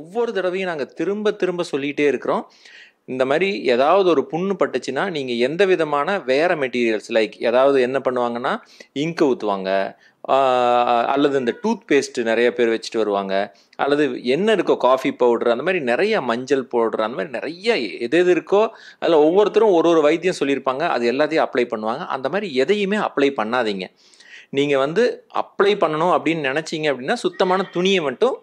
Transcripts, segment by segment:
ஒவ்வொரு தடவையும் நாங்கள் திரும்ப திரும்ப சொல்லிகிட்டே இருக்கிறோம் இந்த மாதிரி ஏதாவது ஒரு புண்ணு பட்டுச்சுன்னா நீங்கள் எந்த விதமான வேறு மெட்டீரியல்ஸ் லைக் ஏதாவது என்ன பண்ணுவாங்கன்னா இங்கு ஊற்றுவாங்க அல்லது இந்த டூத் பேஸ்ட்டு நிறைய பேர் வச்சுட்டு வருவாங்க அல்லது என்ன இருக்கோ காஃபி பவுடர் அந்த மாதிரி நிறைய மஞ்சள் பவுடர் அந்த மாதிரி நிறைய எது எது இருக்கோ அதில் ஒவ்வொருத்தரும் ஒரு ஒரு வைத்தியம் சொல்லியிருப்பாங்க அது எல்லாத்தையும் அப்ளை பண்ணுவாங்க அந்த மாதிரி எதையுமே அப்ளை பண்ணாதீங்க நீங்கள் வந்து அப்ளை பண்ணணும் அப்படின்னு நினச்சிங்க அப்படின்னா சுத்தமான துணியை மட்டும்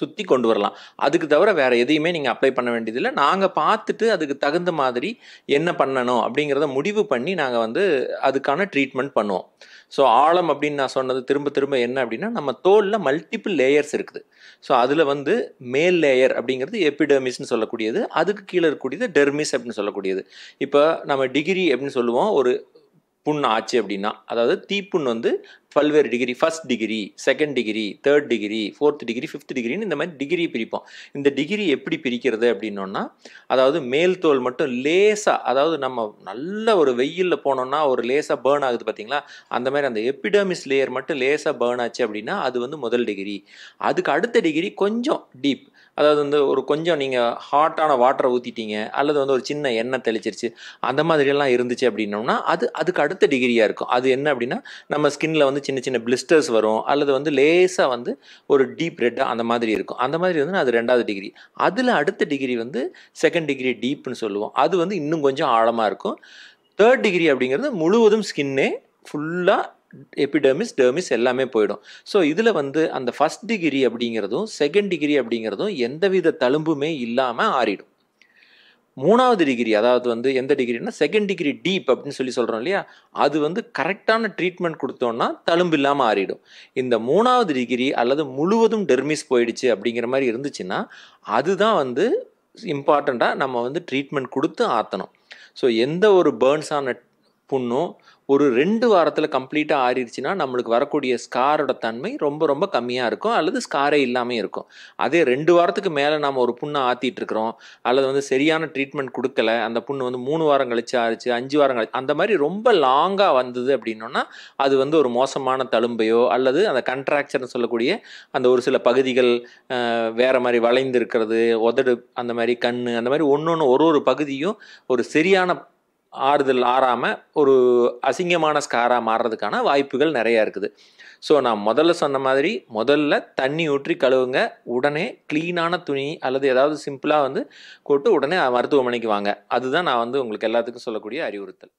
சுற்றி கொண்டு வரலாம் அதுக்கு தவிர வேறு எதையுமே நீங்கள் அப்ளை பண்ண வேண்டியதில்லை நாங்கள் பார்த்துட்டு அதுக்கு தகுந்த மாதிரி என்ன பண்ணணும் அப்படிங்கிறத முடிவு பண்ணி நாங்கள் வந்து அதுக்கான ட்ரீட்மெண்ட் பண்ணுவோம் ஸோ ஆழம் அப்படின்னு நான் சொன்னது திரும்ப திரும்ப என்ன அப்படின்னா நம்ம தோலில் மல்டிபிள் லேயர்ஸ் இருக்குது ஸோ அதில் வந்து மேல் லேயர் அப்படிங்கிறது எபிடர்மிஸ்னு சொல்லக்கூடியது அதுக்கு கீழே இருக்கக்கூடியது டெர்மிஸ் அப்படின்னு சொல்லக்கூடியது இப்போ நம்ம டிகிரி அப்படின்னு சொல்லுவோம் ஒரு புண் ஆச்சு அப்படின்னா அதாவது தீப்புண் வந்து பல்வேறு degree first degree second degree third degree fourth degree fifth டிகிரின்னு இந்த மாதிரி டிகிரி பிரிப்போம் இந்த டிகிரி எப்படி பிரிக்கிறது அப்படின்னோன்னா அதாவது மேல் தோல் மட்டும் லேசாக அதாவது நம்ம நல்ல ஒரு வெயிலில் போனோம்னா ஒரு லேசாக பேர்ன் ஆகுது பார்த்தீங்களா அந்த மாதிரி அந்த எப்பிடமிஸ் லேயர் மட்டும் லேசாக பேர்ன் ஆச்சு அப்படின்னா அது வந்து முதல் டிகிரி அதுக்கு அடுத்த டிகிரி கொஞ்சம் டீப் அதாவது வந்து ஒரு கொஞ்சம் நீங்கள் ஹாட்டான வாட்டரை ஊற்றிட்டீங்க அல்லது வந்து ஒரு சின்ன எண்ணெய் தெளிச்சிருச்சு அந்த மாதிரியெல்லாம் இருந்துச்சு அப்படின்னோம்னா அது அதுக்கு அடுத்த டிகிரியாக இருக்கும் அது என்ன அப்படின்னா நம்ம ஸ்கின்னில் வந்து சின்ன சின்ன பிளிஸ்டர்ஸ் வரும் அல்லது வந்து லேசாக வந்து ஒரு டீப் ரெட்டாக அந்த மாதிரி இருக்கும் அந்த மாதிரி வந்து அது ரெண்டாவது டிகிரி அதில் அடுத்த டிகிரி வந்து செகண்ட் டிகிரி டீப்னு சொல்லுவோம் அது வந்து இன்னும் கொஞ்சம் ஆழமாக இருக்கும் தேர்ட் டிகிரி அப்படிங்கிறது முழுவதும் ஸ்கின்னே ஃபுல்லாக எபிடர்மிஸ் டெர்மிஸ் எல்லாமே போயிடும் ஸோ இதில் வந்து அந்த ஃபஸ்ட் டிகிரி அப்படிங்கிறதும் செகண்ட் டிகிரி அப்படிங்கிறதும் எந்தவித தழும்புமே இல்லாமல் ஆறிடும் மூணாவது டிகிரி அதாவது வந்து எந்த டிகிரினா செகண்ட் டிகிரி டீப் அப்படின்னு சொல்லி சொல்கிறோம் இல்லையா அது வந்து கரெக்டான ட்ரீட்மெண்ட் கொடுத்தோன்னா தழும்பு இல்லாமல் ஆறிடும் இந்த மூணாவது டிகிரி அல்லது முழுவதும் டெர்மிஸ் போயிடுச்சு அப்படிங்கிற மாதிரி இருந்துச்சுன்னா அதுதான் வந்து இம்பார்ட்டண்ட்டாக நம்ம வந்து ட்ரீட்மெண்ட் கொடுத்து ஆற்றணும் ஸோ எந்த ஒரு பேர்ன்ஸான புண்ணும் ஒரு ரெண்டு வாரத்தில் கம்ப்ளீட்டாக ஆறிடுச்சுன்னா நம்மளுக்கு வரக்கூடிய ஸ்காரோட தன்மை ரொம்ப ரொம்ப கம்மியாக இருக்கும் அல்லது ஸ்காரே இல்லாமல் இருக்கும் அதே ரெண்டு வாரத்துக்கு மேலே நம்ம ஒரு புண்ணை ஆற்றிட்டுருக்குறோம் அல்லது வந்து சரியான ட்ரீட்மெண்ட் கொடுக்கல அந்த புண்ணு வந்து மூணு வாரம் கழிச்சு ஆறுச்சு அஞ்சு வாரம் கழிச்சு அந்த மாதிரி ரொம்ப லாங்காக வந்தது அப்படின்னோன்னா அது வந்து ஒரு மோசமான தழும்பையோ அல்லது அந்த கண்ட்ராக்சர்னு சொல்லக்கூடிய அந்த ஒரு சில பகுதிகள் வேறு மாதிரி வளைந்து இருக்கிறது உதடு அந்த மாதிரி கண் அந்த மாதிரி ஒன்று ஒன்று ஒரு ஒரு பகுதியும் ஒரு சரியான ஆறுதல் ஆறாமல் ஒரு அசிங்கமான ஸ்காராக மாறுறதுக்கான வாய்ப்புகள் நிறையா இருக்குது ஸோ நான் முதல்ல சொன்ன மாதிரி முதல்ல தண்ணி ஊற்றி கழுவுங்க உடனே க்ளீனான துணி அல்லது ஏதாவது சிம்பிளாக வந்து கொட்டு உடனே மருத்துவமனைக்கு வாங்க அதுதான் நான் வந்து உங்களுக்கு எல்லாத்துக்கும் சொல்லக்கூடிய அறிவுறுத்தல்